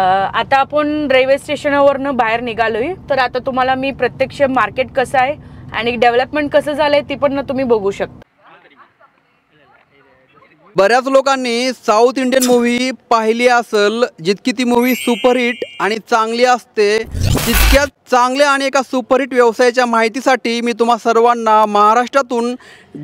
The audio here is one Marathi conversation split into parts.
आता आपण रेल्वे स्टेशनावरनं बाहेर निघालोय तर आता तुम्हाला मी प्रत्यक्ष मार्केट कसं आहे आणि डेव्हलपमेंट कसं झालंय ती पण तुम्ही बघू शकता बऱ्याच लोकांनी साऊथ इंडियन मूवी पाहिली असेल जितकी ती मूवी सुपरहिट आणि चांगली असते तितक्या चांगल्या आणि एका सुपरहिट व्यवसायाच्या माहितीसाठी मी तुम्हा सर्वांना महाराष्ट्रातून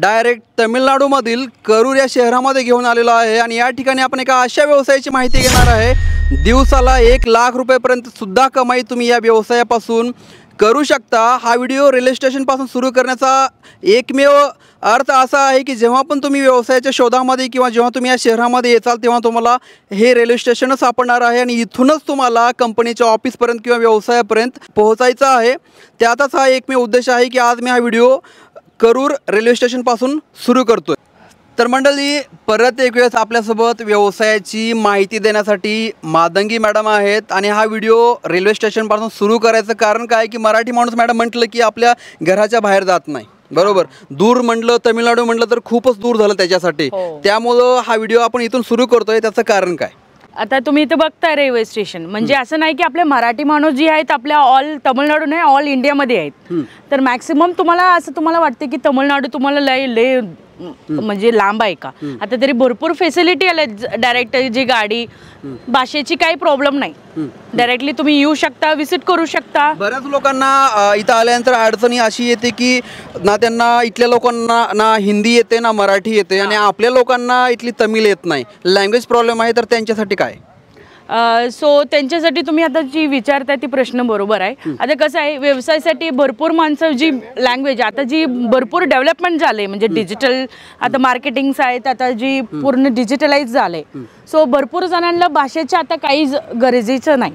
डायरेक्ट तमिळनाडूमधील करूर या शहरामध्ये घेऊन आलेलो आहे आणि या ठिकाणी आपण एका अशा व्यवसायाची माहिती घेणार आहे दिवसाला एक लाख रुपयेपर्यंतसुद्धा सुद्धा कमाई तुम्ही या व्यवसायापासून करू शकता हा व्हिडिओ रेल्वे स्टेशनपासून सुरू करण्याचा एकमेव अर्थ असा आहे की जेव्हा पण तुम्ही व्यवसायाच्या शोधामध्ये किंवा जेव्हा तुम्ही या शहरामध्ये येचाल तेव्हा तुम्हाला हे रेल्वे स्टेशनच सापडणार आहे आणि इथूनच तुम्हाला कंपनीच्या ऑफिसपर्यंत किंवा व्यवसायापर्यंत पोहोचायचं आहे त्यातच हा एकमेव उद्देश आहे की आज मी हा व्हिडिओ करूर रेल्वे स्टेशनपासून सुरू करतो तर मंडळी परत एक वेळेस आपल्यासोबत व्यवसायाची माहिती देण्यासाठी मादंगी मॅडम आहेत आणि हा व्हिडिओ रेल्वे स्टेशनपासून सुरू करायचं कारण काय की मराठी माणूस मॅडम म्हटलं की आपल्या घराच्या बाहेर जात नाही बरोबर दूर म्हटलं तमिळनाडू म्हटलं तर खूपच दूर झालं त्याच्यासाठी हो. त्यामुळं हा व्हिडिओ आपण इथून सुरू करतोय त्याचं कारण काय आता तुम्ही इथं बघताय रेल्वे स्टेशन म्हणजे असं नाही की आपले मराठी माणूस जी आहेत आपल्या ऑल तमिळनाडू नाही ऑल इंडियामध्ये आहेत तर मॅक्सिमम तुम्हाला असं तुम्हाला वाटते की तमिळनाडू तुम्हाला लय लय म्हणजे लांब आहे का आता तरी भरपूर फेसिलिटी आल्या डायरेक्ट जी गाडी भाषेची काही प्रॉब्लेम नाही डायरेक्टली तुम्ही येऊ शकता व्हिजिट करू शकता बऱ्याच लोकांना इथं आल्यानंतर अडचणी अशी येते की ना त्यांना इथल्या लोकांना ना हिंदी येते ना मराठी येते आणि आपल्या लोकांना इथली तमिळ येत नाही लँग्वेज प्रॉब्लेम आहे तर त्यांच्यासाठी काय सो त्यांच्यासाठी तुम्ही आता जी विचारताय ती प्रश्न बरोबर आहे आता कसं आहे व्यवसायासाठी भरपूर माणसं जी लँग्वेज आता जी भरपूर डेव्हलपमेंट झाले म्हणजे डिजिटल आता मार्केटिंग्स आहेत आता जी पूर्ण डिजिटलाइज झाले सो भरपूर जणांना भाषेच्या आता काहीच गरजेचं नाही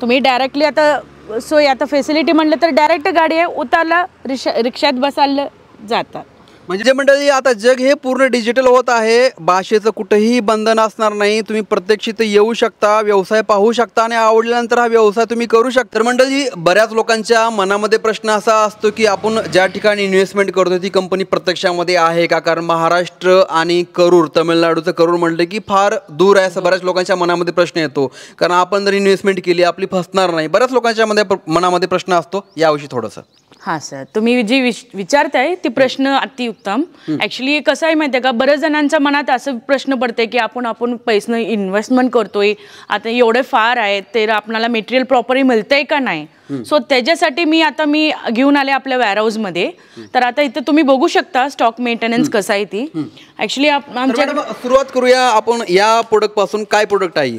तुम्ही डायरेक्टली आता सो आता फेसिलिटी म्हणलं तर डायरेक्ट गाडी आहे उतारला रिक्षा रिक्षात बसायला जातात म्हणजे मंडळी आता जग हे पूर्ण डिजिटल होत आहे भाषेचं कुठेही बंधन असणार नाही तुम्ही प्रत्यक्ष इथे येऊ शकता व्यवसाय पाहू शकता आणि आवडल्यानंतर हा व्यवसाय तुम्ही करू शकता तर मंडळी बऱ्याच लोकांच्या मनामध्ये प्रश्न असा असतो की आपण ज्या ठिकाणी इन्व्हेस्टमेंट करतो ती कंपनी प्रत्यक्षामध्ये आहे का कारण महाराष्ट्र आणि करूर तमिळनाडूचं करूर म्हटलं की फार दूर आहे असं बऱ्याच लोकांच्या मनामध्ये प्रश्न येतो कारण आपण जर इन्व्हेस्टमेंट केली आपली फसणार नाही बऱ्याच लोकांच्या मध्ये मनामध्ये प्रश्न असतो याविषयी थोडंसं हा सर तुम्ही जी विचारताय ती प्रश्न अति उत्तम ऍक्च्युली कसं आहे माहितीये का बऱ्याच जणांच्या मनात असं प्रश्न पडते की आपण आपण पैसे इन्व्हेस्टमेंट करतोय आता एवढे फार आहेत तर आपल्याला मेटेरियल प्रॉपरली मिळतंय का नाही सो त्याच्यासाठी मी आता मी घेऊन आले आपल्या वेअरहाऊस मध्ये तर आता इथे तुम्ही बघू शकता स्टॉक मेंटेनन्स कसा आहे ती ऍक्च्युली सुरुवात करूया आपण या प्रोडक्ट पासून काय प्रोडक्ट आहे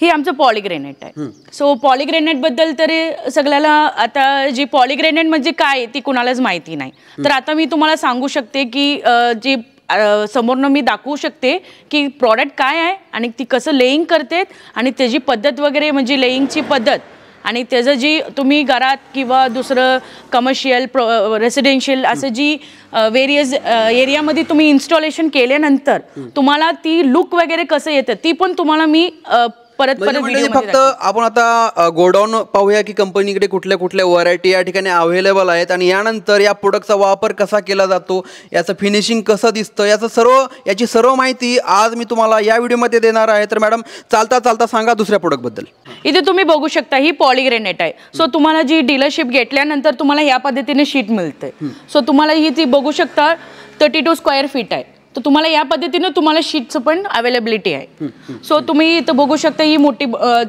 हे आमचं पॉलिग्रेनेट आहे सो पॉलिग्रेनेटबद्दल तरी सगळ्याला आता जी पॉलिग्रेनेट म्हणजे काय ती कुणालाच माहिती नाही तर आता मी तुम्हाला सांगू शकते की जी समोरनं मी दाखवू शकते की प्रॉडक्ट काय आहे आणि ती कसं लेईंग करते आणि त्याची पद्धत वगैरे म्हणजे लेईंगची पद्धत आणि त्याचं जी तुम्ही घरात किंवा दुसरं कमर्शियल प्रो रेसिडेन्शियल असं जी वेरियस एरियामध्ये तुम्ही इन्स्टॉलेशन केल्यानंतर तुम्हाला ती लुक वगैरे कसं येतं ती पण तुम्हाला मी परत म्हणजे परत म्हणजे फक्त आपण आता गोडाऊन पाहूया की कंपनीकडे कुठल्या कुठल्या व्हरायटी या ठिकाणी अवेलेबल आहेत आणि यानंतर या प्रोडक्टचा वापर कसा केला जातो याचं फिनिशिंग कसं दिसतं याचं सर्व याची सर्व माहिती आज मी तुम्हाला या व्हिडिओमध्ये देणार आहे तर मॅडम चालता चालता सांगा दुसऱ्या बद्दल इथे तुम्ही बघू शकता ही पॉलिग्रेनेट आहे सो तुम्हाला जी डीलरशिप घेतल्यानंतर तुम्हाला या पद्धतीने शीट मिळते सो तुम्हाला ही ती बघू शकता थर्टी टू स्क्वेअर फीट आहे तर तुम्हाला या पद्धतीनं तुम्हाला शीटचं पण अवेलेबिलिटी आहे सो तुम्ही इथं बघू शकता ही मोठी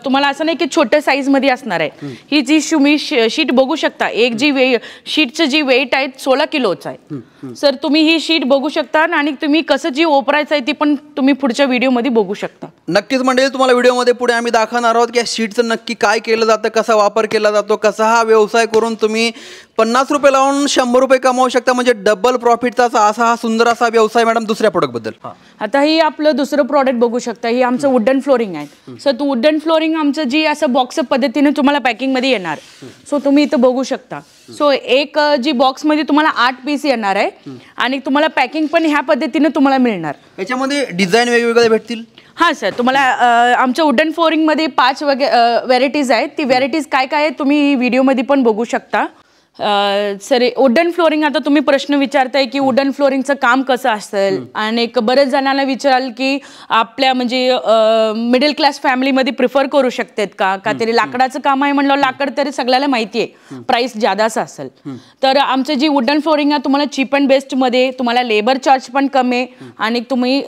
तुम्हाला असं नाही की छोट्या साईजमध्ये असणार आहे ही जी तुम्ही शीट बघू शकता एक जी वे शीटचं जी वेट आहे सोळा किलोचं आहे सर तुम्ही ही शीट बघू शकता आणि तुम्ही कसं जी ओपरायचं आहे ती पण तुम्ही पुढच्या व्हिडिओमध्ये बघू शकता नक्कीच म्हणजे तुम्हाला व्हिडिओमध्ये पुढे आम्ही दाखवणार आहोत की शीटचं नक्की काय केलं जातं कसा वापर केला जातो कसा हा व्यवसाय करून तुम्ही पन्नास रुपये लावून शंभर रुपये कमावू शकता म्हणजे डबल प्रॉफिटचा असा हा सुंदर असा व्यवसाय मॅडम दुसऱ्या बद्दल आता ही आपलं दुसरं प्रॉडक्ट बघू शकता ही आमचं वुडन फ्लोरिंग आहे सर तू वुडन फ्लोरिंग आमचं जी असं बॉक्स पद्धतीने तुम्हाला पॅकिंग मध्ये येणार सो तुम्ही इथं बघू शकता सो एक जी बॉक्स मध्ये तुम्हाला आठ पीस येणार आहे आणि तुम्हाला पॅकिंग पण ह्या पद्धतीने तुम्हाला मिळणार याच्यामध्ये डिझाईन वेगवेगळे भेटतील हा सर तुम्हाला आमच्या वुडन फ्लोरिंग मध्ये पाच वगैरे व्हेरायटीज आहेत ती व्हेरायटीज काय काय तुम्ही तुम्ही मध्ये पण बघू शकता सर वुडन फ्लोरिंग आता तुम्ही प्रश्न विचारताय की वुडन फ्लोरिंगचं काम कसं असेल आणि बरेच जणांना विचाराल की आपल्या म्हणजे मिडल क्लास फॅमिलीमध्ये प्रिफर करू शकतात का का तरी लाकडाचं काम आहे म्हणलं लाकड तरी सगळ्याला माहिती आहे प्राईस जादाच असेल तर आमचं जी वुडन फ्लोरिंग आहे तुम्हाला चीप अँड बेस्टमध्ये तुम्हाला लेबर चार्ज पण कमी आणि तुम्ही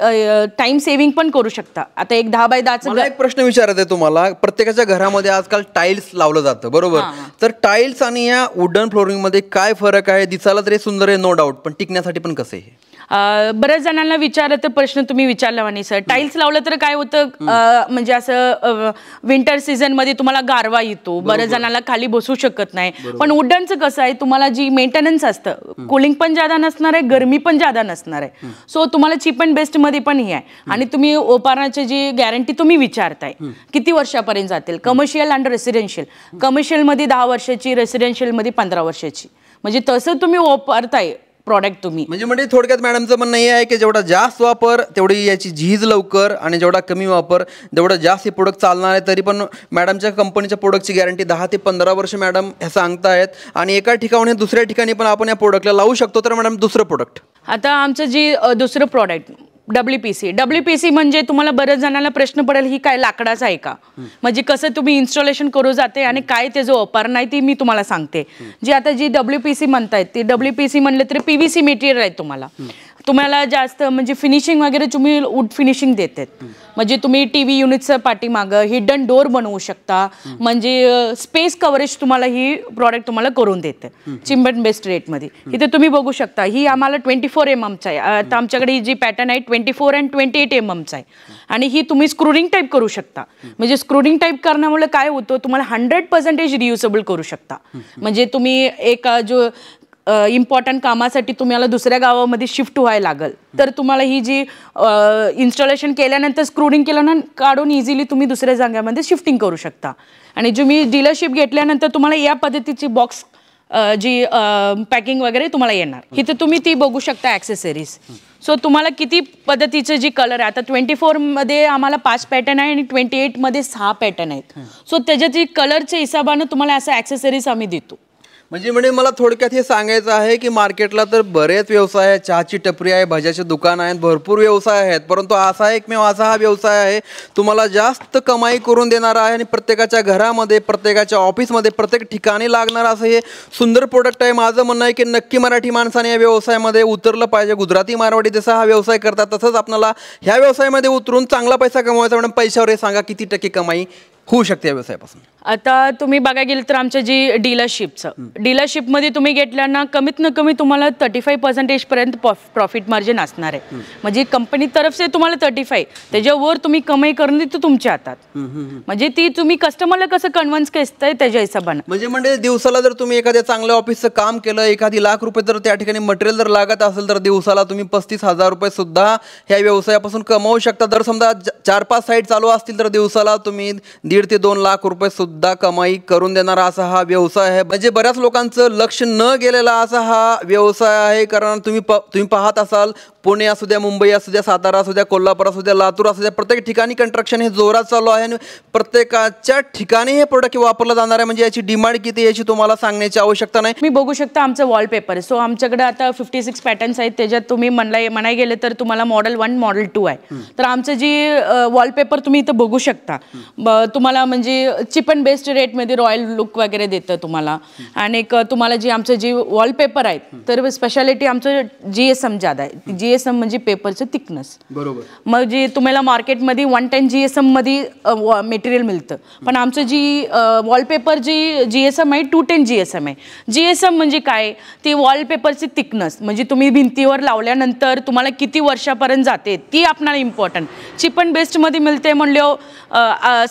टाइम सेव्हिंग पण करू शकता आता एक दहा बाय दहाचा एक प्रश्न विचारत आहे तुम्हाला प्रत्येकाच्या घरामध्ये आजकाल टाईल्स लावलं जातं बरोबर तर टाईल्स आणि या वुडन फ्लोरिंगमध्ये काय फरक आहे दिसायला तरी सुंदर आहे नो डाऊट पण टिकण्यासाठी पण कसं आहे बऱ्याच जणांना विचारलं तर प्रश्न तुम्ही विचारला म्हणे सर टाईल्स लावलं तर काय होतं म्हणजे असं विंटर सीझन मध्ये तुम्हाला गारवा येतो बऱ्याच जणांना खाली बसू शकत नाही पण उड्डाणचं कसं आहे तुम्हाला जी मेंटेनन्स असतं कुलिंग पण ज्यादा नसणार आहे गरमी पण ज्यादा नसणार आहे सो तुम्हाला चीप अँड बेस्ट मध्ये पण हे आहे आणि तुम्ही ओपारण्याची जी गॅरंटी तुम्ही विचारताय किती वर्षापर्यंत जातील कमर्शियल अँड रेसिडेन्शियल कमर्शियल मध्ये दहा वर्षाची रेसिडेन्शियल मध्ये पंधरा वर्षाची म्हणजे तसं तुम्ही वापरताय प्रॉडक्ट तुम्ही म्हणजे म्हणजे थोडक्यात मॅडमचं म्हणणं हे आहे की जेवढा जास्त वापर तेवढी याची झीज लवकर आणि जेवढा कमी वापर जेवढा जास्त हे प्रोडक्ट चालणार आहे तरी पण मॅडमच्या कंपनीच्या प्रोडक्टची गॅरंटी दहा ते पंधरा वर्ष मॅडम हे सांगतायत आणि एका ठिकाणी दुसऱ्या ठिकाणी पण आपण या प्रोडक्टला लावू शकतो तर मॅडम दुसरं प्रोडक्ट आता आमचं जी दुसरं प्रॉडक्ट डब्ल्यू पी डब्ल्यूपीसी म्हणजे तुम्हाला बऱ्याच जणांना प्रश्न पडेल ही काय लाकडाच आहे का म्हणजे कसं तुम्ही इन्स्टॉलेशन करू जाते आणि काय ते जो अपार नाही ती मी तुम्हाला सांगते जी आता जी सी म्हणतायत ती सी म्हणलं तरी सी मेटेरियल आहे तुम्हाला तुम्हाला जास्त म्हणजे फिनिशिंग वगैरे तुम्ही वूड फिनिशिंग देतात म्हणजे तुम्ही टी व्ही युनिटचं माग हिडन डोअर बनवू शकता म्हणजे स्पेस कव्हरेज तुम्हाला ही प्रॉडक्ट तुम्हाला करून देते चिंबन बेस्ट रेटमध्ये इथे तुम्ही बघू शकता ही आम्हाला ट्वेंटी फोर एम एमचा आहे आता आमच्याकडे जी पॅटर्न आहे twenty four and twenty eight M एमचा आहे आणि ही तुम्ही स्क्रुरिंग टाईप करू शकता म्हणजे स्क्रूडिंग टाईप करण्यामुळे काय होतं तुम्हाला हंड्रेड पर्सेंटेज रियुसेबल करू शकता म्हणजे तुम्ही एक जो इम्पॉर्टंट कामासाठी तुम्हाला दुसऱ्या गावामध्ये शिफ्ट व्हायला लागल तर तुम्हाला ही जी इन्स्टॉलेशन केल्यानंतर स्क्रूडिंग केल्यानंतर काढून इझिली तुम्ही दुसऱ्या जागेमध्ये शिफ्टिंग करू शकता आणि जी मी डीलरशिप घेतल्यानंतर तुम्हाला या पद्धतीची बॉक्स जी पॅकिंग वगैरे तुम्हाला येणार इथे तुम्ही ती बघू शकता ॲक्सेसरीज सो तुम्हाला किती पद्धतीचे जी कलर आहे आता ट्वेंटी फोरमध्ये आम्हाला पाच पॅटर्न आहे आणि ट्वेंटी एटमध्ये सहा पॅटर्न आहेत सो त्याच्या जी कलरच्या हिशोबानं तुम्हाला असं ॲक्सेसरीज आम्ही देतो म्हणजे म्हणजे मला थोडक्यात हे सांगायचं आहे की मार्केटला तर बरेच व्यवसाय आहेत चहाची टपरी आहे भाज्याचे दुकान आहेत भरपूर व्यवसाय आहेत परंतु असा एकमेव असा हा व्यवसाय आहे तुम्हाला जास्त कमाई करून देणारा आहे आणि प्रत्येकाच्या घरामध्ये प्रत्येकाच्या ऑफिसमध्ये प्रत्येक ठिकाणी लागणार असं हे सुंदर प्रोडक्ट आहे माझं म्हणणं आहे की नक्की मराठी माणसाने या व्यवसायामध्ये उतरलं पाहिजे गुजराती मारवाडी जसा हा व्यवसाय करतात तसंच आपल्याला ह्या व्यवसायामध्ये उतरून चांगला पैसा कमवायचा म्हणून पैशावर हे सांगा किती टक्के कमाई होऊ शकते या व्यवसायापासून आता तुम्ही बघा गेलं तर आमच्या जी डीलरशिपचं डीलरशिपमध्ये तुम्ही घेतल्यानं कमीत न कमी तुम्हाला थर्टी पर्सेंटेज पर्यंत प्रॉफिट मार्जिन असणार आहे म्हणजे कंपनी से तुम्हाला थर्टी फाईव्ह त्याच्यावर तुम्ही कमाई करून तुमच्या हातात म्हणजे ती तुम्ही कस्टमरला कसं कन्व्हन्स केसताय त्याच्या हिशोबानं म्हणजे म्हणजे दिवसाला जर तुम्ही एखाद्या चांगल्या ऑफिसचं काम केलं एखादी लाख रुपये जर त्या ठिकाणी मटेरियल जर लागत असेल तर दिवसाला तुम्ही पस्तीस हजार रुपये सुद्धा ह्या व्यवसायापासून कमावू शकता जर समजा चार पाच साईड चालू असतील तर दिवसाला तुम्ही दीड ते दोन लाख रुपये सुद्धा कमाई करून देणारा असा हा व्यवसाय आहे म्हणजे बऱ्याच लोकांचं लक्ष न गेलेला असा हा व्यवसाय आहे कारण तुम्ही तुम्ही पाहत असाल पुणे असू द्या मुंबई असू द्या सातारा असू द्या कोल्हापूर असू द्या लातूर असू द्या प्रत्येक ठिकाणी कंस्ट्रक्शन हे जोरात चालू आहे आणि प्रत्येकाच्या ठिकाणी हे प्रोडक्ट वापरलं जाणार आहे म्हणजे याची डिमांड किती याची तुम्हाला सांगण्याची आवश्यकता नाही मी बघू शकता आमचं वॉलपेपर सो आमच्याकडे आता फिफ्टी सिक्स पॅटर्न्स आहेत त्याच्यात तुम्ही म्हणला म्हणाय गेले तर तुम्हाला मॉडेल वन मॉडेल टू आहे तर आमचं जी वॉलपेपर तुम्ही इथं बघू शकता तुम्हाला म्हणजे चिप अँड बेस्ट रेटमध्ये रॉयल लुक वगैरे देतं तुम्हाला आणि एक तुम्हाला जी आमचं जी वॉलपेपर आहेत तर स्पेशालिटी आमचं जी एस एम आहे जी एस एम म्हणजे पेपरचं थिकनेस बरोबर मग जे तुम्हाला मार्केटमध्ये वन टेन जी एस एममध्ये मेटेरियल मिळतं पण आमचं जी वॉलपेपर जी जी एस एम आहे two ten G S M आहे जी एस एम म्हणजे काय ती वॉलपेपरची थिकनेस म्हणजे तुम्ही भिंतीवर लावल्यानंतर तुम्हाला किती वर्षापर्यंत जाते ती आपणाला इम्पॉर्टंट चिप अँड बेस्टमध्ये मिळते म्हणलं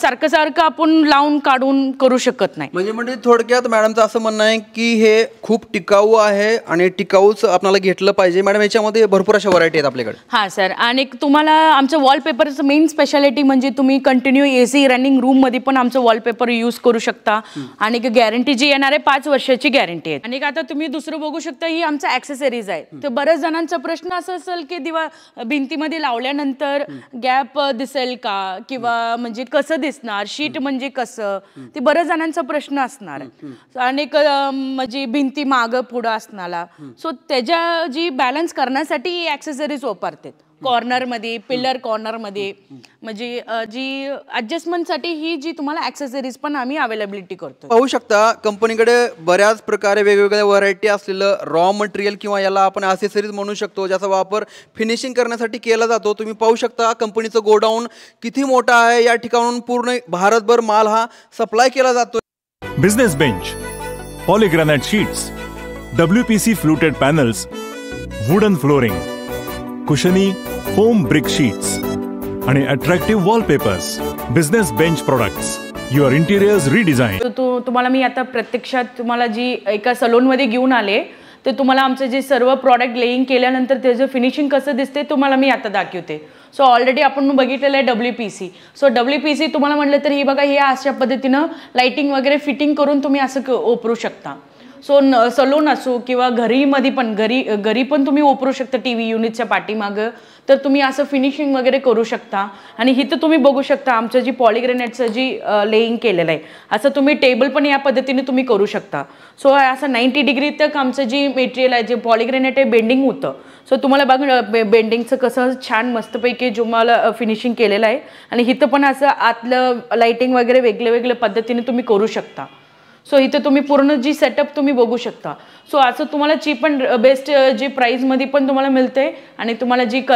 सारखं सारखं आपण लावून काढून करू शकत नाही म्हणजे म्हणजे थोडक्यात मॅडमचं असं म्हणणं आहे की हे खूप टिकाऊ आहे आणि टिकाऊच आपल्याला घेतलं पाहिजे मॅडम याच्यामध्ये भरपूर अशा व्हरायटी आहेत आपल्याकडे हां सर आणि तुम्हाला आमचं वॉलपेपरचं मेन स्पेशालिटी म्हणजे तुम्ही कंटिन्यू ए सी रनिंग रूममध्ये पण आमचं वॉलपेपर यूज करू शकता आणि गॅरंटी जी येणार आहे पाच वर्षाची गॅरंटी आहे आणि आता तुम्ही दुसरं बघू शकता ही आमचं ॲक्सेसरीज आहे तर बऱ्याच जणांचा प्रश्न असं असेल की दिवा भिंतीमध्ये लावल्यानंतर गॅप दिसेल का किंवा म्हणजे कसं दिसणार शीट म्हणजे कसं ते बऱ्याच जणांचा प्रश्न असणार अनेक म्हणजे भिंती माग पुढं असणारा सो त्याच्या जी बॅलन्स करण्यासाठी ॲक्सेसरीज वापरतात कॉर्नरमध्ये पिलर कॉर्नरमध्ये म्हणजे जी ॲडजस्टमेंटसाठी ही जी तुम्हाला ॲक्सेसरीज पण आम्ही अवेलेबिलिटी करतो पाहू शकता कंपनीकडे बऱ्याच प्रकारे वेगवेगळ्या व्हरायटी असलेलं रॉ मटेरियल किंवा याला आपण ॲसेसरीज म्हणू शकतो ज्याचा वापर फिनिशिंग करण्यासाठी केला जातो तुम्ही पाहू शकता कंपनीचं गोडाऊन किती मोठा आहे या ठिकाणून पूर्ण भारतभर माल हा सप्लाय केला जातो Business Bench polygranite sheets W P C fluted panels wooden flooring cushion foam brick sheets आणि attractive wallpapers Business Bench products your interiors redesign तुम्हाला मी आता प्रत्यक्षात तुम्हाला जी एका मध्ये घेऊन आले ते तुम्हाला आमचे जे सर्व प्रॉडक्ट लेईंग केल्यानंतर त्याचं फिनिशिंग कसं दिसते तुम्हाला मी आता दाखवते सो ऑलरेडी आपण बघितलेलं आहे W P C so W P C तुम्हाला म्हटलं तर ही बघा हे अशा पद्धतीनं लाईटिंग वगैरे फिटिंग करून तुम्ही असं ओपरू शकता सो न सलून असो किंवा घरीमध्ये पण घरी घरी पण तुम्ही वापरू शकता टी व्ही युनिटच्या पाठीमागं तर तुम्ही असं फिनिशिंग वगैरे करू शकता आणि हिथं तुम्ही बघू शकता आमचं जी पॉलिग्रेनेटचं जी लेईंग केलेलं आहे असं तुम्ही टेबल पण या पद्धतीने तुम्ही करू शकता सो असं नाईंटी डिग्री तक आमचं जी मेटेरियल आहे जे पॉलिग्रेनेट आहे बेंडिंग होतं सो तुम्हाला बघ बेंडिंगचं कसं छान मस्तपैकी जुम्हाला फिनिशिंग केलेलं आहे आणि हिथं पण असं आतलं लाईटिंग वगैरे वेगळे वेगळ्या पद्धतीने तुम्ही करू शकता सो इथे तुम्ही पूर्ण जी सेटअप तुम्ही बघू शकता सो असं तुम्हाला चीप अँड बेस्ट जी प्राईजमध्ये पण तुम्हाला मिळते आणि तुम्हाला जी क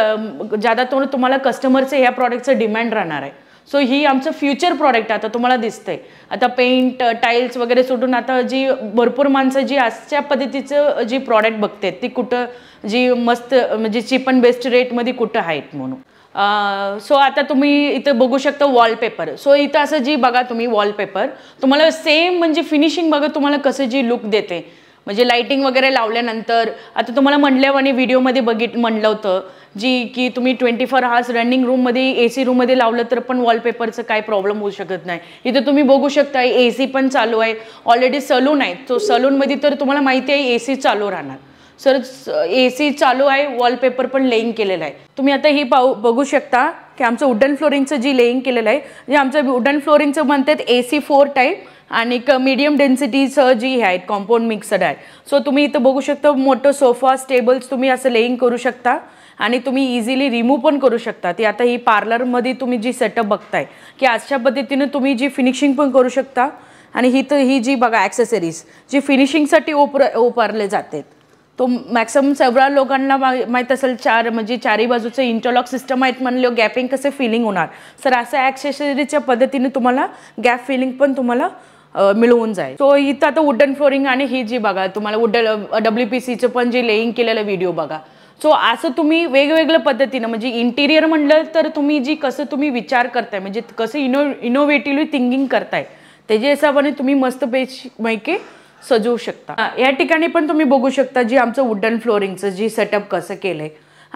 ज्यादा तुम्हाला कस्टमरचं ह्या प्रॉडक्टचं डिमांड राहणार आहे सो ही आमचं फ्युचर प्रॉडक्ट आता तुम्हाला दिसतंय आता पेंट टाईल्स वगैरे सोडून आता जी भरपूर माणसं जी आजच्या पद्धतीचं जी प्रॉडक्ट बघते ती कुठं जी मस्त म्हणजे चीप अँड बेस्ट रेटमध्ये कुठं आहेत म्हणून सो आता तुम्ही इथं बघू शकता वॉलपेपर सो इथं असं जी बघा तुम्ही वॉलपेपर तुम्हाला सेम म्हणजे फिनिशिंग बघा तुम्हाला कसं जी लुक देते म्हणजे लाईटिंग वगैरे लावल्यानंतर आता तुम्हाला म्हणल्यावर व्हिडिओमध्ये बघित म्हणलं होतं जी की तुम्ही ट्वेंटी फोर हार्स रनिंग रूममध्ये ए सी रूममध्ये लावलं तर पण वॉलपेपरचं काय प्रॉब्लेम होऊ शकत नाही इथं तुम्ही बघू शकता ए सी पण चालू आहे ऑलरेडी सलून आहे सो सलूनमध्ये तर तुम्हाला माहिती आहे ए सी चालू राहणार सर ए सी चालू आहे वॉलपेपर पण लेईंग केलेलं आहे तुम्ही आता ही पाहू बघू शकता की आमचं वुडन फ्लोरिंगचं जी लेईंग केलेलं आहे जे आमचं वुडन फ्लोरिंगचं म्हणतात ए सी फोर टाईप आणि क मीडियम डेन्सिटीचं जी आहे कॉम्पाऊंड मिक्सड आहे सो तुम्ही इथं बघू शकता मोठं सोफा टेबल्स तुम्ही असं लेईंग करू शकता आणि तुम्ही इझिली रिमूव्ह पण करू शकता ती आता ही पार्लरमध्ये तुम्ही जी सेटअप बघताय की अशा पद्धतीनं तुम्ही जी फिनिशिंग पण करू शकता आणि ही तर ही जी बघा ॲक्सेसरीज जी फिनिशिंगसाठी ओपर ओपारले जातात तो मॅक्सिमम सगळ्या लोकांना माहीत असेल चार म्हणजे चारही बाजूचं इंटरलॉक सिस्टम आहेत म्हणले गॅपिंग कसे फिलिंग होणार सर असं ॲक्सेसरीच्या पद्धतीने तुम्हाला गॅप फिलिंग पण तुम्हाला मिळवून जाईल सो इथं आता वुडन फ्लोरिंग आणि ही जी बघा तुम्हाला वुडन डब्ल्यू पी सीचं पण जे लेईंग केलेलं व्हिडिओ बघा सो असं तुम्ही वेगवेगळ्या पद्धतीनं म्हणजे इंटिरियर म्हणलं तर तुम्ही जी कसं तुम्ही विचार करताय म्हणजे कसं इनो इनोव्हेटिव्हली थिंकिंग करताय त्याच्या हिशोबाने तुम्ही मस्त मस्तपैकी सजवू शकता या ठिकाणी पण तुम्ही बघू शकता जी आमचं वुडन फ्लोरिंगचं जी सेटअप कसं केलंय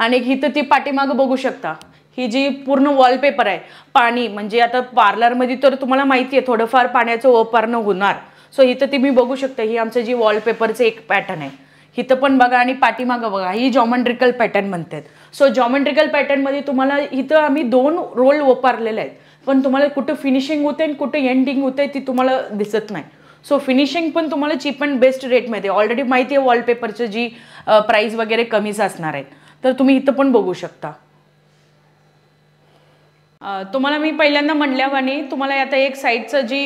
आणि हिथं ती पाठीमागं बघू शकता ही जी पूर्ण वॉलपेपर आहे पाणी म्हणजे आता पार्लरमध्ये तर तुम्हाला माहिती आहे थोडंफार पाण्याचं ओपारणं होणार सो इथं ती मी बघू शकता ही आमचं जी वॉलपेपरचं एक पॅटर्न आहे हिथं पण बघा आणि पाठीमागं बघा ही जॉमेंट्रिकल पॅटर्न म्हणतात सो पॅटर्न पॅटर्नमध्ये तुम्हाला इथं आम्ही दोन रोल ओपारलेले आहेत पण तुम्हाला कुठं फिनिशिंग होते आणि कुठं एंडिंग होते ती तुम्हाला दिसत नाही सो फिनिशिंग पण तुम्हाला चीप अँड बेस्ट रेटमध्ये ऑलरेडी माहिती आहे वॉलपेपरचं जी प्राईज वगैरे कमीच असणार आहेत तर तुम्ही इथं पण बघू शकता तुम्हाला मी पहिल्यांदा म्हणल्यावाने तुम्हाला आता एक साईडचं जी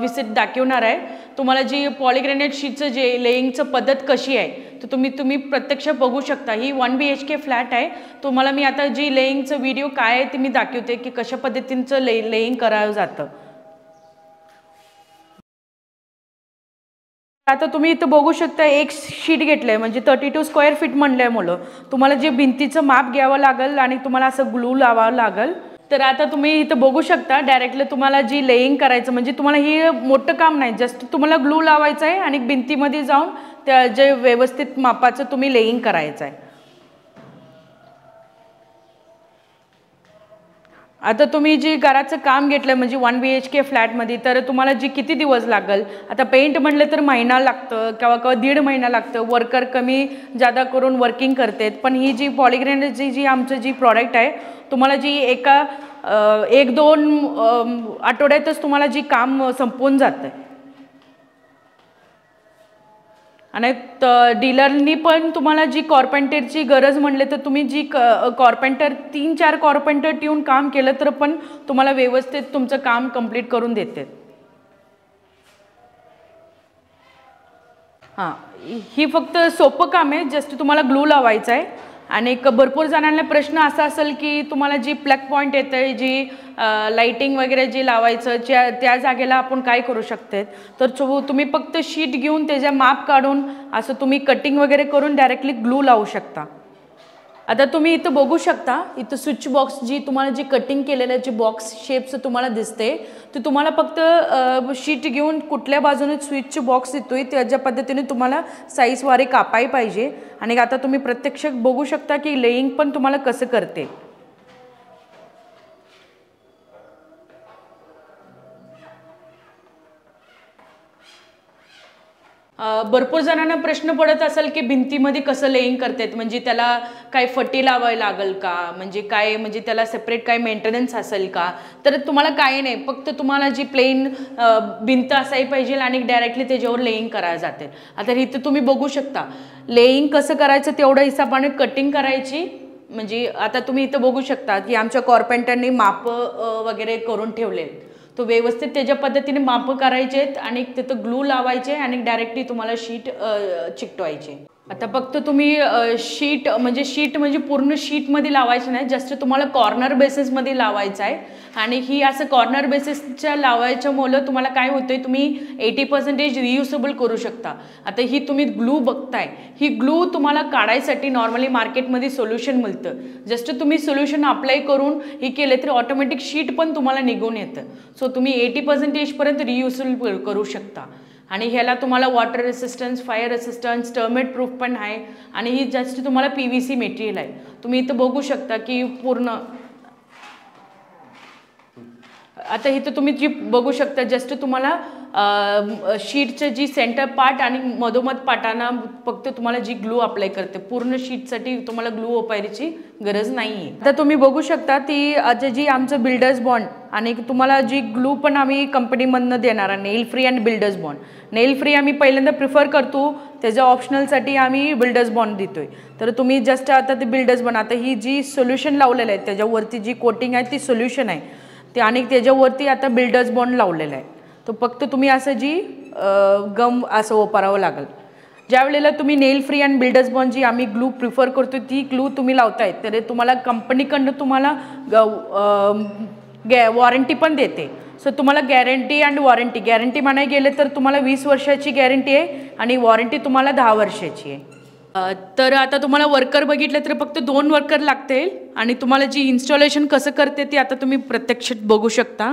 विसिट दाखवणार आहे तुम्हाला जी पॉलिग्रेनेट शीटचं जे लेईंगचं पद्धत कशी आहे तर तुम्ही तुम्ही प्रत्यक्ष बघू शकता ही one B H K flat आहे तुम्हाला मी आता जी लेईंगचं व्हिडिओ काय आहे ते मी दाखवते की कशा पद्धतींचं ले लेईंग करावं जातं आता तुम्ही इथं बघू शकता एक शीट घेतलं आहे म्हणजे थर्टी टू स्क्वेअर फीट म्हणलं मुलं तुम्हाला जे भिंतीचं माप घ्यावं लागेल आणि तुम्हाला असं ग्लू लावावं लागेल तर आता तुम्ही इथं बघू शकता डायरेक्टली तुम्हाला जी लेईंग करायचं म्हणजे तुम्हाला हे मोठं काम नाही जस्ट तुम्हाला ग्लू लावायचं आहे आणि भिंतीमध्ये जाऊन त्या जे व्यवस्थित मापाचं तुम्ही लेईंग करायचं आहे आता तुम्ही जी घराचं काम घेतलं म्हणजे वन बी एच के फ्लॅटमध्ये तर तुम्हाला जी किती दिवस लागेल आता पेंट म्हटलं तर महिना लागतं किंवा किंवा दीड महिना लागतं वर्कर कमी जादा करून वर्किंग करतात पण ही जी पॉलिग्रेनची जी आमचं जी प्रॉडक्ट आहे तुम्हाला जी एका एक दोन आठवड्यातच तुम्हाला जी काम संपवून जातं आणि डीलरनी पण तुम्हाला जी कॉर्पेंटरची गरज म्हणले तर तुम्ही जी क कॉर्पेंटर तीन चार कॉर्पेंटर ठेवून काम केलं तर पण तुम्हाला व्यवस्थित तुमचं काम कंप्लीट करून देते हां ही फक्त सोपं काम आहे जस्ट तुम्हाला ग्लू लावायचा आहे आणि भरपूर जणांना प्रश्न असा असेल की तुम्हाला जी प्लग पॉईंट येते आहे जी लाईटिंग वगैरे जी लावायचं ज्या त्या जागेला आपण काय करू शकते तर तुम्ही फक्त शीट घेऊन त्याच्या माप काढून असं तुम्ही कटिंग वगैरे करून डायरेक्टली ग्लू लावू शकता आता तुम्ही इथं बघू शकता इथं स्विच बॉक्स जी तुम्हाला जी कटिंग केलेल्या जी बॉक्स शेप्स तुम्हाला दिसते ते तुम्हाला फक्त शीट घेऊन कुठल्या बाजूने स्विच बॉक्स येतोय त्याच्या पद्धतीने तुम्हाला वारे कापाय पाहिजे आणि आता तुम्ही प्रत्यक्ष बघू शकता की लेईंग पण तुम्हाला कसं करते भरपूर जणांना प्रश्न पडत असेल की भिंतीमध्ये कसं लेईंग करतात म्हणजे त्याला काय फटी लावायला लागेल का म्हणजे काय म्हणजे त्याला सेपरेट काय मेंटेनन्स असेल का तर तुम्हाला काही नाही फक्त तुम्हाला जी प्लेन भिंत असायला पाहिजे आणि डायरेक्टली त्याच्यावर लेईंग करायला जाते आता इथं तुम्ही बघू शकता लेईंग कसं करायचं तेवढ्या हिसाबाने कटिंग करायची म्हणजे आता तुम्ही इथं बघू शकता की आमच्या कॉर्पेंटरनी माप वगैरे करून ठेवलेत तो व्यवस्थित त्याच्या पद्धतीने मापं करायचे आणि तिथं ग्लू लावायचे आणि डायरेक्टली तुम्हाला शीट चिकटवायचे आता फक्त तुम्ही शीट म्हणजे शीट म्हणजे पूर्ण शीटमध्ये लावायचं नाही जास्त तुम्हाला कॉर्नर बेसिसमध्ये लावायचं आहे आणि ही असं कॉर्नर बेसिसच्या लावायच्या मुलं तुम्हाला काय होतं तुम्ही एटी पर्सेंटेज रियुसेबल करू शकता आता ही तुम्ही ग्लू बघताय ही ग्लू तुम्हाला काढायसाठी नॉर्मली मार्केटमध्ये सोल्युशन मिळतं जस्ट तुम्ही सोल्युशन अप्लाय करून हे केलं तरी ऑटोमॅटिक शीट पण तुम्हाला निघून येतं सो तुम्ही एटी पर्सेंटेजपर्यंत रियुसेबल करू शकता आणि ह्याला तुम्हाला water resistance fire resistance termite proof पण आहे आणि ही जास्त तुम्हाला पी व्ही सी मेटेरियल आहे तुम्ही इथं बघू शकता की पूर्ण आता इथं तुम्ही जी बघू शकता जस्ट तुम्हाला शीटचं जी सेंटर पार्ट आणि मधोमध पाटांना फक्त तुम्हाला जी ग्लू अप्लाय करते पूर्ण शीटसाठी तुम्हाला ग्लू ओपायरीची गरज नाही आहे आता तुम्ही बघू शकता ती आता जी आमचं बिल्डर्स बॉन्ड आणि तुम्हाला जी ग्लू पण आम्ही कंपनीमधनं देणार आहे nail free and builders bond nail free आम्ही पहिल्यांदा प्रिफर करतो त्याच्या ऑप्शनलसाठी आम्ही बिल्डर्स बॉन्ड देतो तर तुम्ही जस्ट आता ते बिल्डर्स बॉन्ड आता ही जी सोल्युशन लावलेलं आहे त्याच्यावरती जी कोटिंग आहे ती सोल्युशन आहे ते आणि त्याच्यावरती आता बिल्डर्स बॉन्ड लावलेला आहे तो फक्त तुम्ही असं जी गम असं वापरावं लागेल ज्या वेळेला तुम्ही nail free and builders bond जी आम्ही ग्लू प्रिफर करतो ती ग्लू तुम्ही लावताय तर तुम्हाला कंपनीकडनं तुम्हाला गॅ वॉरंटी पण देते सो तुम्हाला गॅरंटी अँड वॉरंटी गॅरंटी म्हणायला गेले तर तुम्हाला वीस वर्षाची गॅरंटी आहे आणि वॉरंटी तुम्हाला दहा वर्षाची आहे तर आता तुम्हाला वर्कर बघितलं तर फक्त दोन वर्कर लागतील आणि तुम्हाला जी इन्स्टॉलेशन कसं करते ती आता तुम्ही प्रत्यक्ष बघू शकता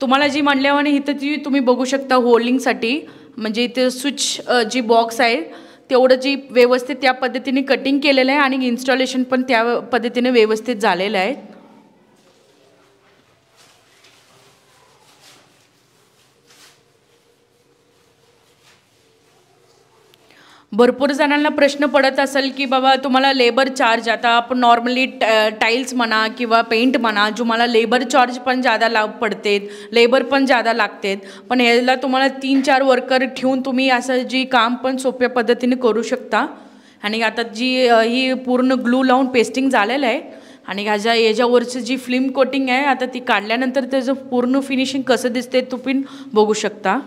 तुम्हाला जी म्हणल्यावाने इथं ती तुम्ही बघू शकता होलिंगसाठी म्हणजे इथे स्विच जी बॉक्स आहे तेवढं जी व्यवस्थित त्या पद्धतीने कटिंग केलेलं आहे आणि इन्स्टॉलेशन पण त्या पद्धतीने व्यवस्थित झालेलं आहे भरपूर जणांना प्रश्न पडत असेल की बाबा तुम्हाला लेबर चार्ज आता आपण नॉर्मली टाईल्स म्हणा किंवा पेंट म्हणा मला लेबर चार्ज पण जादा लाभ पडतेत लेबर पण जादा लागतेत पण ह्याला तुम्हाला तीन चार वर्कर ठेवून तुम्ही असं जी काम पण सोप्या पद्धतीने करू शकता आणि आता जी ही पूर्ण ग्लू लावून पेस्टिंग झालेलं आहे आणि ह्याच्या याच्यावरचं जी फिल्म कोटिंग आहे आता ती काढल्यानंतर त्याचं पूर्ण फिनिशिंग कसं दिसते तू पण बघू शकता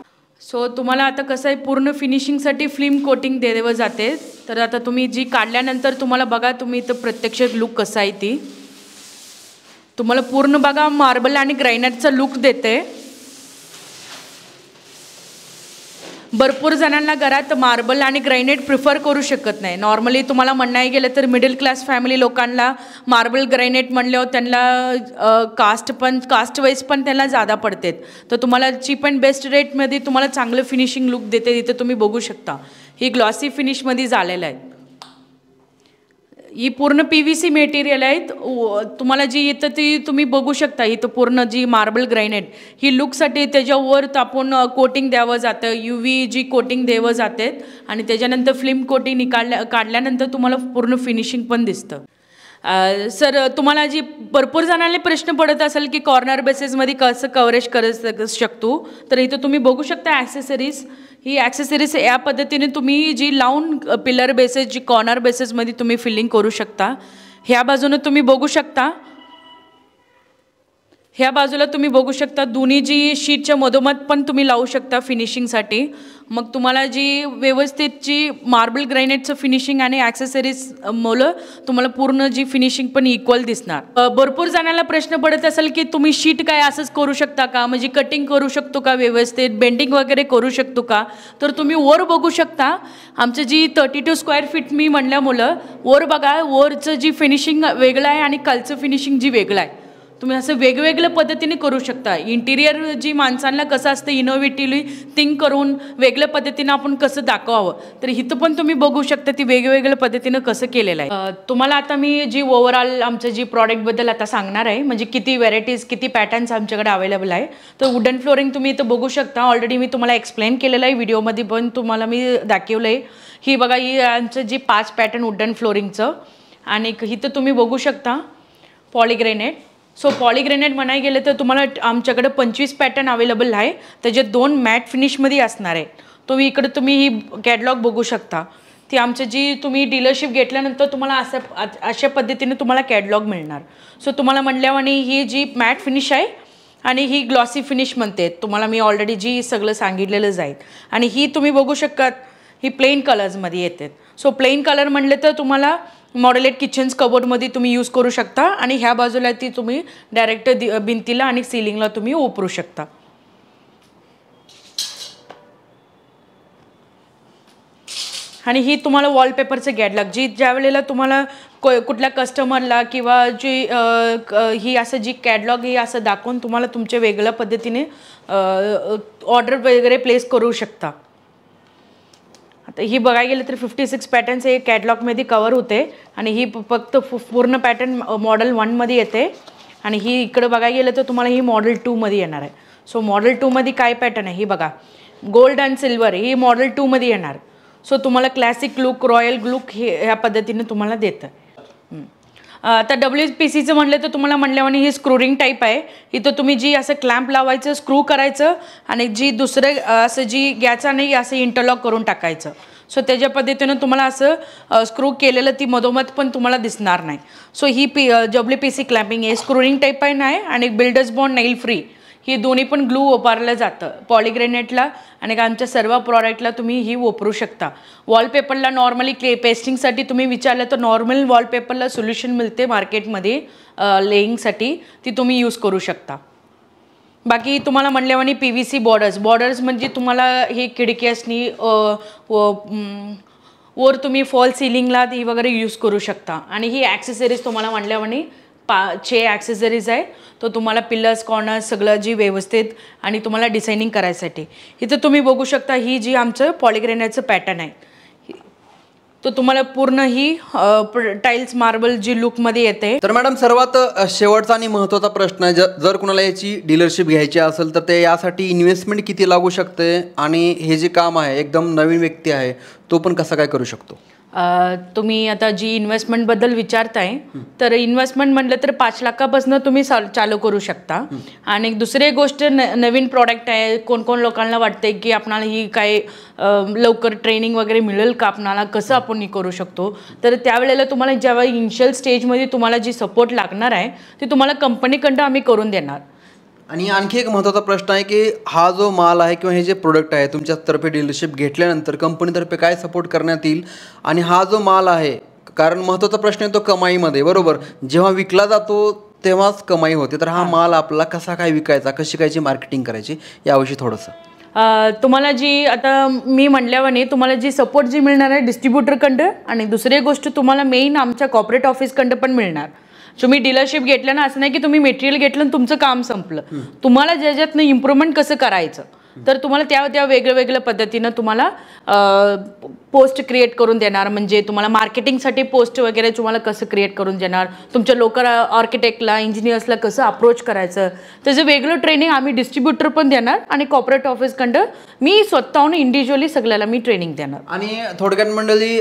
सो तुम्हाला आता कसं आहे पूर्ण फिनिशिंगसाठी फिल्म कोटिंग देवं जाते तर आता तुम्ही जी काढल्यानंतर तुम्हाला बघा तुम्ही इथं प्रत्यक्ष लुक कसा आहे ती तुम्हाला पूर्ण बघा मार्बल आणि ग्रायनाटचा लुक देते भरपूर जणांना घरात मार्बल आणि ग्रॅनेट प्रिफर करू शकत नाही नॉर्मली तुम्हाला म्हणणं गेलं तर मिडल क्लास फॅमिली लोकांना मार्बल ग्रॅनेट म्हणल्यावर त्यांना कास्ट पण कास्ट पण त्यांना जादा पडतात तर तुम्हाला चीप अँड बेस्ट रेटमध्ये तुम्हाला चांगलं फिनिशिंग लुक देते तिथे तुम्ही बघू शकता ही ग्लॉसी फिनिशमध्ये झालेलं आहे ही पूर्ण पी व्ही सी मेटेरियल आहेत तुम्हाला जी येतं ती तुम्ही बघू शकता इथं पूर्ण जी मार्बल ग्रॅनाईट ही लुकसाठी त्याच्यावर तापून कोटिंग द्यावं जातं यू व्ही जी कोटिंग द्यावं जाते आणि त्याच्यानंतर फिल्म कोटिंग निकाल काढल्यानंतर तुम्हाला पूर्ण फिनिशिंग पण दिसतं सर तुम्हाला जी भरपूर जणांनी प्रश्न पडत असेल की कॉर्नर बेसेसमध्ये कसं कव्हरेज करत शकतो तर इथं तुम्ही बघू शकता ॲक्सेसरीज ही ॲक्सेसरीज या पद्धतीने तुम्ही जी लावून पिलर बेसेस जी कॉर्नर बेसेसमध्ये तुम्ही फिलिंग करू शकता ह्या बाजूने तुम्ही बघू शकता ह्या बाजूला तुम्ही बघू शकता दोन्ही जी शीटच्या मधोमध पण तुम्ही लावू शकता फिनिशिंगसाठी मग तुम्हाला जी व्यवस्थितची मार्बल ग्रॅनेटचं फिनिशिंग आणि ॲक्सेसरीज मुलं तुम्हाला पूर्ण जी फिनिशिंग पण इक्वल दिसणार भरपूर जणांना प्रश्न पडत असेल की तुम्ही शीट काय असंच करू शकता का म्हणजे कटिंग करू शकतो का व्यवस्थित बेंडिंग वगैरे करू शकतो का तर तुम्ही वर बघू शकता आमचं जी थर्टी टू स्क्वेअर फीट मी म्हणल्यामुळं वर बघा वरचं जी फिनिशिंग वेगळं आहे आणि खालचं फिनिशिंग जी वेगळं आहे तुम्ही असं वेगवेगळ्या पद्धतीने करू शकता इंटिरियर जी माणसांना कसं असतं इनोव्हेटिव्हली थिंक करून वेगळ्या पद्धतीनं आपण कसं दाखवावं तर इथं पण तुम्ही बघू शकता ती वेगवेगळ्या पद्धतीनं कसं केलेलं आहे तुम्हाला आता मी जी ओव्हरऑल आमचं जी प्रॉडक्टबद्दल आता सांगणार आहे म्हणजे किती व्हेरायटीज किती पॅटर्न्स आमच्याकडे अवेलेबल आहे तर वुडन फ्लोरिंग तुम्ही इथं बघू शकता ऑलरेडी मी तुम्हाला एक्सप्लेन केलेलं आहे व्हिडिओमध्ये पण तुम्हाला मी दाखवलं आहे ही बघा ही आमचं जी पाच पॅटर्न वुडन फ्लोरिंगचं आणि इथं तुम्ही बघू शकता पॉलिग्रेनेट सो पॉलिग्रेनेट म्हणाय गेलं तर तुम्हाला आमच्याकडे पंचवीस पॅटर्न अवेलेबल आहे त्याचे दोन मॅट फिनिशमध्ये असणार आहे तुम्ही इकडे तुम्ही ही कॅटलॉग बघू शकता ती आमची जी तुम्ही डीलरशिप घेतल्यानंतर तुम्हाला अशा अशा पद्धतीने तुम्हाला कॅटलॉग मिळणार सो तुम्हाला म्हणल्यावाने ही जी मॅट फिनिश आहे आणि ही ग्लॉसी फिनिश म्हणते तुम्हाला मी ऑलरेडी जी सगळं सांगितलेलं जाईल आणि ही तुम्ही बघू शकतात ही प्लेन कलर्समध्ये येते सो प्लेन कलर म्हणले तर तुम्हाला मॉडेलेट किचन्स कबोर्डमध्ये तुम्ही यूज करू शकता आणि ह्या बाजूला ती तुम्ही डायरेक्ट भिंतीला आणि सिलिंगला तुम्ही उपरू शकता आणि ही तुम्हाला वॉलपेपरचं कॅडलॉग जी ज्या वेळेला तुम्हाला कुठल्या कस्टमरला किंवा जी ही असं जी कॅडलॉग ही असं दाखवून तुम्हाला तुमच्या वेगळ्या पद्धतीने ऑर्डर वगैरे प्लेस करू शकता आता ही बघायला गेलं तर फिफ्टी सिक्स पॅटर्न्स हे कॅटलॉगमध्ये कवर होते आणि ही फक्त पूर्ण पॅटर्न मॉडल वनमध्ये येते आणि ही इकडं बघायला गेलं तर तुम्हाला ही मॉडल टूमध्ये येणार आहे सो मॉडल टूमध्ये काय पॅटर्न आहे ही बघा गोल्ड अँड सिल्वर ही मॉडल टूमध्ये येणार सो तुम्हाला क्लासिक लुक रॉयल लुक हे ह्या पद्धतीने तुम्हाला देतं आता डब्ल्यू पी सीचं म्हणलं तर तुम्हाला म्हणल्यावानी ही स्क्रूरिंग टाईप आहे इथं तुम्ही जी असं क्लॅम्प लावायचं स्क्रू करायचं आणि जी दुसरं असं जी घ्यायचं नाही असं इंटरलॉक करून टाकायचं सो त्याच्या पद्धतीनं तुम्हाला असं स्क्रू केलेलं ती मधोमध पण तुम्हाला दिसणार नाही सो ही P W P C clamping आहे स्क्रूरिंग टाईप आहे आहे आणि बिल्डर्स बॉन्ड नेईल फ्री हे दोन्ही पण ग्लू वापरलं जातं पॉलिग्रेनेटला आणि आमच्या सर्व प्रॉडक्टला तुम्ही ही वापरू शकता वॉलपेपरला नॉर्मली क्ले पेस्टिंगसाठी तुम्ही विचारलं तर नॉर्मल वॉलपेपरला सोल्युशन मिळते मार्केटमध्ये लेईंगसाठी ती तुम्ही यूज करू शकता बाकी तुम्हाला म्हणल्यावानी P V C borders borders म्हणजे तुम्हाला हे असणी वर तुम्ही फॉल सिलिंगला ती वगैरे यूज करू शकता आणि ही ॲक्सेसरीज तुम्हाला म्हणल्यावानी पा चे ॲक्सेसरीज आहे तो तुम्हाला पिल्लर्स कॉर्नर सगळं जी व्यवस्थित आणि तुम्हाला डिझायनिंग करायसाठी इथं तुम्ही बघू शकता ही जी आमचं पॉलिग्रेनाचं पॅटर्न आहे तो तुम्हाला पूर्ण ही टाईल्स मार्बल जी लुकमध्ये येते तर मॅडम सर्वात शेवटचा आणि महत्त्वाचा प्रश्न आहे जर कुणाला याची डीलरशिप घ्यायची असेल तर ते यासाठी इन्व्हेस्टमेंट किती लागू शकते आणि हे जे काम आहे एकदम नवीन व्यक्ती आहे तो पण कसा काय करू शकतो तुम्ही आता जी इन्व्हेस्टमेंटबद्दल विचारताय तर इन्व्हेस्टमेंट म्हटलं तर पाच लाखापासून तुम्ही चालू करू शकता आणि दुसरी गोष्ट न नवीन प्रॉडक्ट आहे कोणकोण लोकांना वाटते की आपणाला ही काय लवकर ट्रेनिंग वगैरे मिळेल का आपणाला कसं आपण हे करू शकतो तर त्यावेळेला तुम्हाला जेव्हा इनिशियल स्टेजमध्ये तुम्हाला जी सपोर्ट लागणार आहे ती तुम्हाला कंपनीकडं आम्ही करून देणार आणि आणखी एक महत्त्वाचा प्रश्न आहे की हा जो माल आहे किंवा हे जे प्रोडक्ट आहे तुमच्यातर्फे डीलरशिप घेतल्यानंतर कंपनीतर्फे काय सपोर्ट करण्यात येईल आणि हा जो माल आहे कारण महत्त्वाचा प्रश्न येतो कमाईमध्ये बरोबर जेव्हा विकला जातो तेव्हाच कमाई होते तर हा माल आपला कसा काय विकायचा कशी कायची मार्केटिंग करायची याविषयी थोडंसं तुम्हाला जी आता मी म्हटल्यावाने तुम्हाला जी सपोर्ट जी मिळणार आहे डिस्ट्रीब्युटरकडं आणि दुसरी गोष्ट तुम्हाला मेन आमच्या कॉपरेट ऑफिसकडं पण मिळणार तुम्ही डीलरशिप घेतलं ना असं नाही की तुम्ही मेटेरियल घेतलं आणि तुमचं काम संपलं तुम्हाला ज्याच्यातनं इम्प्रुव्हमेंट कसं करायचं तर तुम्हाला त्या त्या वेगळ्या वेगळ्या पद्धतीनं तुम्हाला पोस्ट क्रिएट करून देणार म्हणजे तुम्हाला मार्केटिंगसाठी पोस्ट वगैरे तुम्हाला कसं क्रिएट करून देणार तुमच्या लोकल आर्किटेक्टला इंजिनियर्सला कसं अप्रोच करायचं त्याचं वेगळं ट्रेनिंग आम्ही डिस्ट्रीब्युटर पण देणार आणि कॉर्पोरेट ऑफिसकडं मी स्वतःहून इंडिव्हिज्युअली सगळ्याला मी ट्रेनिंग देणार आणि थोडक्यात मंडळी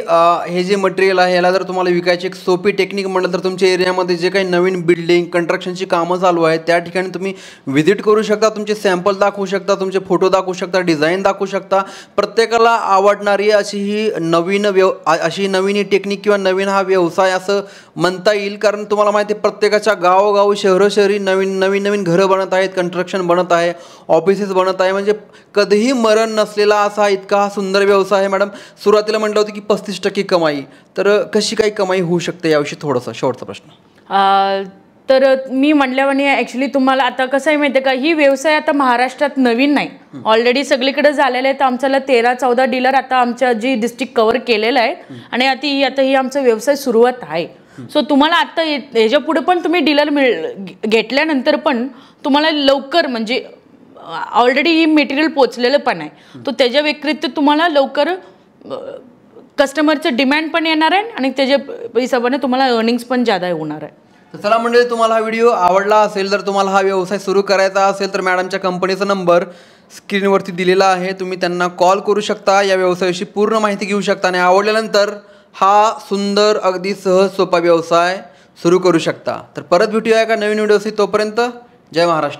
हे जे मटेरियल आहे याला जर तुम्हाला विकायची एक सोपी टेक्निक म्हणलं तर तुमच्या एरियामध्ये जे काही नवीन बिल्डिंग कंस्ट्रक्शनची कामं चालू आहेत त्या ठिकाणी तुम्ही व्हिजिट करू शकता तुमचे सॅम्पल दाखवू शकता तुमचे फोटो दाखवू शकता डिझाईन दाखवू शकता प्रत्येकाला आवडणारी अशी ही अशी नवीन व्यव अशी नवीन टेक्निक किंवा नवीन हा व्यवसाय असं म्हणता येईल कारण तुम्हाला माहिती आहे प्रत्येकाच्या शहरो शहरी नवीन नवीन नवीन घरं बनत आहेत कन्स्ट्रक्शन बनत आहे ऑफिसेस बनत आहे म्हणजे कधीही मरण नसलेला असा इतका हा सुंदर व्यवसाय आहे मॅडम सुरुवातीला म्हटलं होतं की पस्तीस टक्के कमाई तर कशी काही कमाई होऊ शकते याविषयी थोडंसं शेवटचा प्रश्न तर मी म्हटल्यावानी ॲक्च्युली तुम्हाला आता कसं आहे माहिती आहे का ही व्यवसाय आता महाराष्ट्रात नवीन नाही ऑलरेडी सगळीकडे झालेले तर आमच्याला तेरा चौदा डीलर आता आमच्या जी डिस्ट्रिक्ट कवर केलेलं आहे आणि आता ही आता ही आमचा व्यवसाय सुरुवात आहे सो तुम्हाला आता ह्याच्या पुढे पण तुम्ही डीलर मिळ घेतल्यानंतर पण तुम्हाला लवकर म्हणजे ऑलरेडी ही मेटेरियल पोचलेलं पण आहे तो त्याच्या व्यतिरिक्त तुम्हाला लवकर कस्टमरचं डिमांड पण येणार आहे आणि त्याच्या हिशोबाने तुम्हाला अर्निंग्स पण ज्यादा होणार आहे तर चला मंडळी तुम्हाला हा व्हिडिओ आवडला असेल जर तुम्हाला हा व्यवसाय सुरू करायचा असेल तर मॅडमच्या कंपनीचा नंबर स्क्रीनवरती दिलेला आहे तुम्ही त्यांना कॉल करू शकता या व्यवसायाविषयी पूर्ण माहिती घेऊ शकता आणि आवडल्यानंतर हा सुंदर अगदी सहज सोपा व्यवसाय सुरू करू शकता तर परत भेटूया का नवीन व्हिडिओशी तोपर्यंत जय महाराष्ट्र